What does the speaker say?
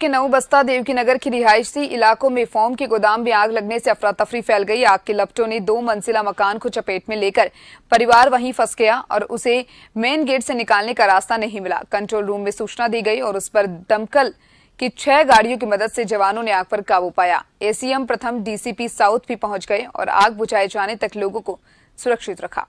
के नव बस्ता देवकी नगर की रिहायशी इलाकों में फॉर्म के गोदाम में आग लगने से अफरा तफरी फैल गई आग के लपटों ने दो मंजिला मकान को चपेट में लेकर परिवार वहीं फंस गया और उसे मेन गेट से निकालने का रास्ता नहीं मिला कंट्रोल रूम में सूचना दी गई और उस पर दमकल की छह गाड़ियों की मदद से जवानों ने आग पर काबू पाया एसीएम प्रथम डीसीपी साउथ भी पहुंच गए और आग बुझाए जाने तक लोगों को सुरक्षित रखा